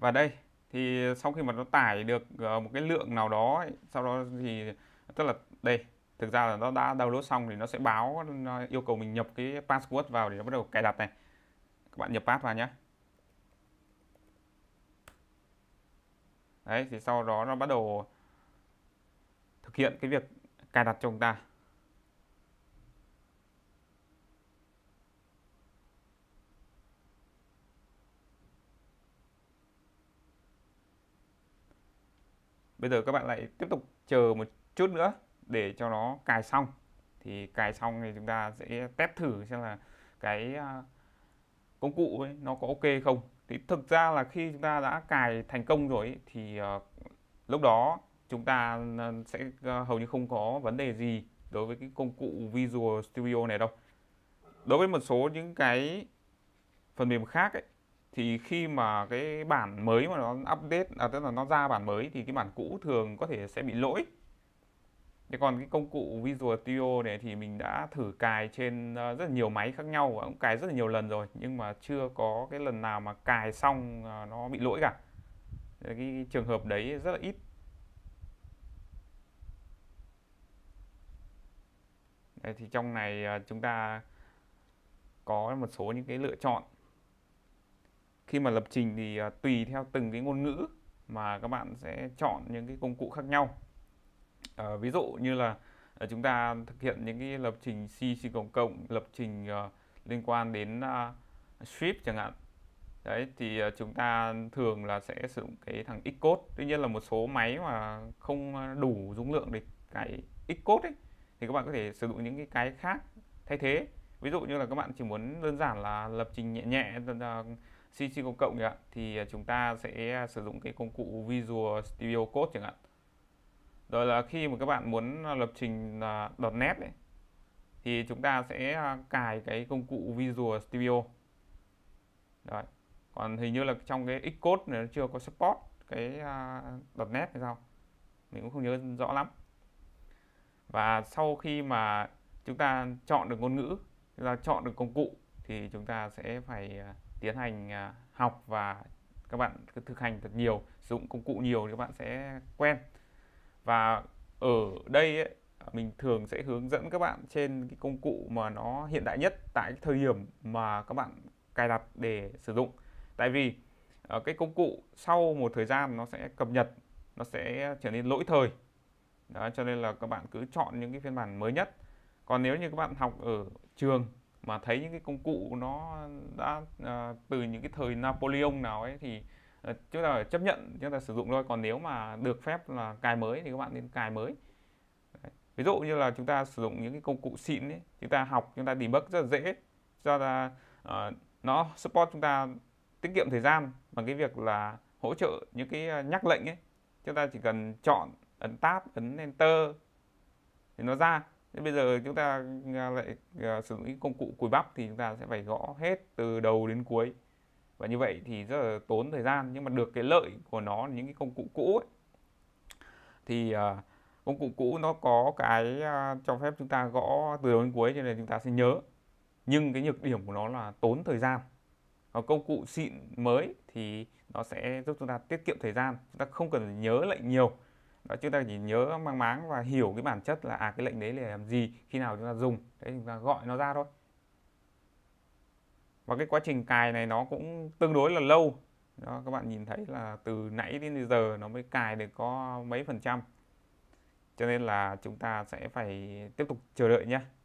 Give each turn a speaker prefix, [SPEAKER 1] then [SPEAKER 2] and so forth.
[SPEAKER 1] và đây thì sau khi mà nó tải được ờ, một cái lượng nào đó ấy, sau đó thì tức là đây thực ra là nó đã download xong thì nó sẽ báo nó yêu cầu mình nhập cái password vào để nó bắt đầu cài đặt này các bạn nhập pass vào nhé đấy thì sau đó nó bắt đầu thực hiện cái việc cài đặt cho chúng ta bây giờ các bạn lại tiếp tục chờ một chút nữa để cho nó cài xong thì cài xong thì chúng ta sẽ test thử xem là cái à, công cụ ấy, nó có ok không thì thực ra là khi chúng ta đã cài thành công rồi ấy, thì ờ, lúc đó chúng ta ờ, sẽ ờ, hầu như không có vấn đề gì đối với cái công cụ Visual Studio này đâu đối với một số những cái phần mềm khác ấy, thì khi mà cái bản mới mà nó update à, tức là nó ra bản mới thì cái bản cũ thường có thể sẽ bị lỗi thế còn cái công cụ Visual Studio này thì mình đã thử cài trên ờ, rất là nhiều máy khác nhau và cũng cài rất là nhiều lần rồi nhưng mà chưa có cái lần nào mà cài xong ờ, nó bị lỗi cả cái, cái trường hợp đấy rất là ít Đây, thì trong này ờ, chúng ta có một số những cái lựa chọn khi mà lập trình thì uh, tùy theo từng cái ngôn ngữ mà các bạn sẽ chọn những cái công cụ khác nhau uh, ví dụ như là uh, chúng ta thực hiện những cái lập trình C C cộng cộng lập trình uh, liên quan đến uh, script chẳng hạn đấy thì uh, chúng ta thường là sẽ sử dụng cái thằng Xcode tuy nhiên là một số máy mà không đủ dung lượng để cái Xcode ấy thì các bạn có thể sử dụng những cái cái khác thay thế ví dụ như là các bạn chỉ muốn đơn giản là lập trình nhẹ nhẹ CC công cộng ạ thì à, chúng ta sẽ à, sử dụng cái công cụ Visual Studio Code chẳng hạn rồi là khi mà các bạn muốn à, lập trình uh, nét ấy, thì chúng ta sẽ cài cái công cụ Visual Studio Đấy. còn hình như là trong cái Xcode này nó chưa có support cái uh, nét hay sao mình cũng không nhớ rõ lắm và sau khi mà chúng ta chọn được ngôn ngữ chúng ta chọn được công cụ thì chúng ta sẽ phải uh, tiến hành à, học và các bạn thực hành thật nhiều sử dụng công cụ nhiều thì các bạn sẽ quen và ở đây ấy, mình thường sẽ hướng dẫn các bạn trên cái công cụ mà nó hiện đại nhất tại cái thời điểm mà các bạn cài đặt để sử dụng tại vì ờ, cái công cụ sau một thời gian nó sẽ cập nhật nó sẽ trở nên lỗi thời đó cho nên là các bạn cứ chọn những cái phiên bản mới nhất còn nếu như các bạn học ở trường mà thấy những cái công cụ nó đã à, từ những cái thời Napoleon nào ấy thì à, chúng ta phải chấp nhận chúng ta sử dụng thôi còn nếu mà được phép là cài mới thì các bạn nên cài mới Đấy. ví dụ như là chúng ta sử dụng những cái công cụ xịn ấy chúng ta học chúng ta debug rất là dễ do là à, ờ, nó support chúng ta tiết kiệm thời gian bằng cái việc là hỗ trợ những cái ờ, nhắc lệnh ấy chúng ta chỉ cần chọn ấn tab ấn enter thì nó ra Thế bây giờ chúng ta à, lại à, sử dụng cái công cụ cùi bắp thì chúng ta sẽ phải gõ hết từ đầu đến cuối và như vậy thì rất là tốn thời gian nhưng mà được cái lợi của nó những cái công cụ cũ ấy, thì à, công cụ cũ nó có cái cho phép chúng ta gõ từ đầu đến cuối cho nên chúng ta sẽ nhớ nhưng cái nhược điểm của nó là tốn thời gian còn công cụ xịn mới thì nó sẽ giúp chúng ta tiết kiệm thời gian chúng ta không cần nhớ lại nhiều đó chúng ta chỉ nhớ mang máng và hiểu cái bản chất là à cái lệnh đấy là làm gì khi nào chúng ta dùng đấy chúng ta gọi nó ra thôi và cái quá trình cài này nó cũng tương đối là lâu đó các bạn nhìn thấy là từ nãy đến giờ nó mới cài được có mấy phần trăm cho nên là chúng ta sẽ phải tiếp tục chờ đợi nhé